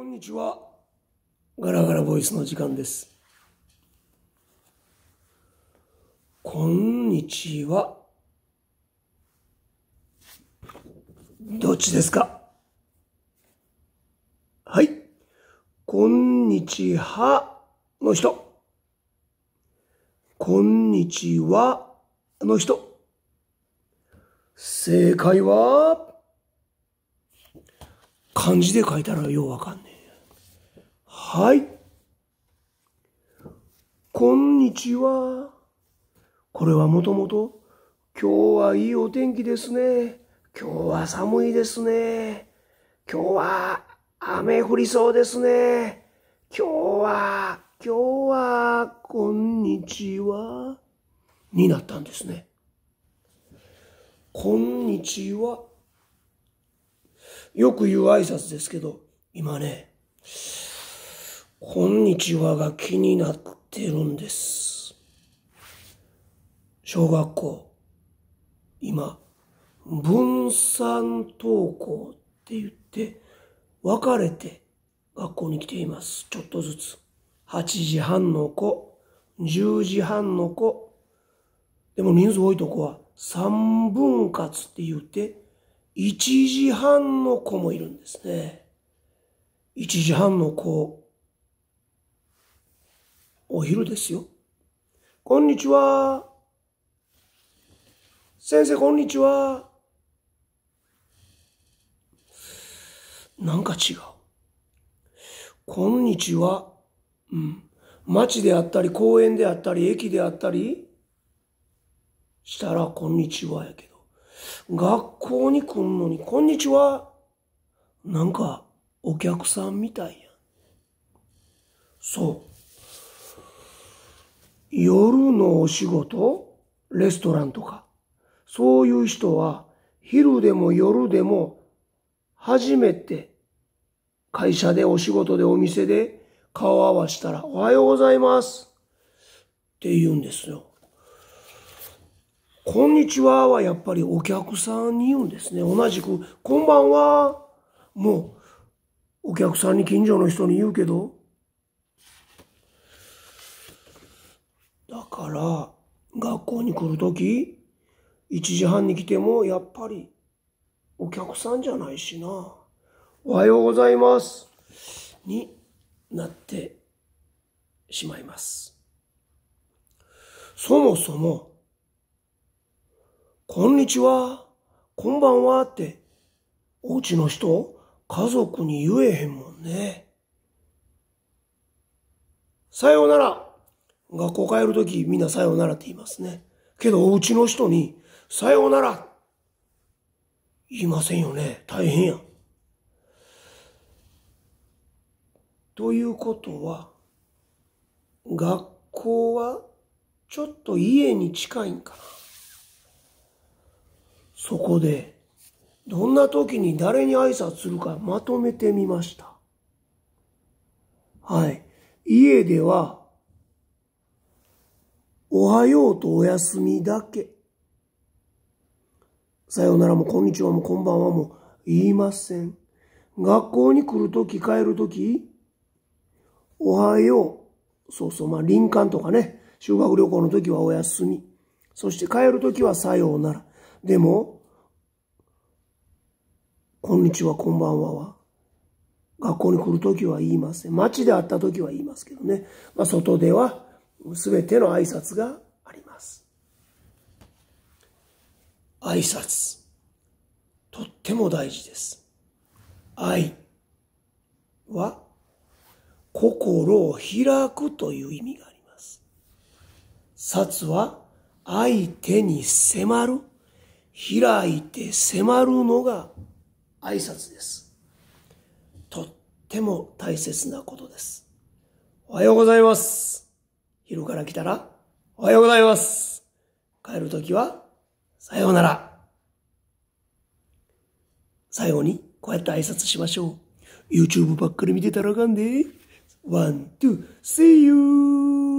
こんにちは。ガラガラボイスの時間です。こんにちは。どっちですかはい。こんにちはの人。こんにちはの人。正解は、漢字で書いたらようわかんねはい。こんにちは。これはもともと、今日はいいお天気ですね。今日は寒いですね。今日は雨降りそうですね。今日は、今日は、こんにちは。になったんですね。こんにちは。よく言う挨拶ですけど、今ね、こんにちはが気になってるんです。小学校、今、分散登校って言って、分かれて学校に来ています。ちょっとずつ。8時半の子、10時半の子、でも人数多いとこは3分割って言って、1時半の子もいるんですね。1時半の子お昼ですよ。こんにちは。先生、こんにちは。なんか違う。こんにちは。うん。街であったり、公園であったり、駅であったり、したら、こんにちはやけど。学校に来んのに、こんにちは。なんか、お客さんみたいやん。そう。夜のお仕事、レストランとか、そういう人は昼でも夜でも初めて会社でお仕事でお店で顔合わしたらおはようございますって言うんですよ。こんにちははやっぱりお客さんに言うんですね。同じくこんばんはもうお客さんに近所の人に言うけどだから学校に来る時1時半に来てもやっぱりお客さんじゃないしなおはようございますになってしまいますそもそもこんにちはこんばんはっておうちの人家族に言えへんもんねさようなら学校帰るときみんなさようならって言いますね。けどお家の人にさようなら言いませんよね。大変や。ということは、学校はちょっと家に近いんかな。そこで、どんな時に誰に挨拶するかまとめてみました。はい。家では、おはようとおやすみだけ。さようならもこんにちはもこんばんはも言いません。学校に来るとき帰るとき、おはよう。そうそう、まあ林間とかね、修学旅行のときはおやすみ。そして帰るときはさようなら。でも、こんにちは、こんばんはは、学校に来るときは言いません。街で会ったときは言いますけどね。まあ外では全ての挨拶があります。挨拶。とっても大事です。愛は心を開くという意味があります。札は相手に迫る、開いて迫るのが挨拶です。とっても大切なことです。おはようございます。昼から来たら、おはようございます。帰るときは、さようなら。最後に、こうやって挨拶しましょう。YouTube ばっかり見てたらあかんで。ワン、ツー、See you!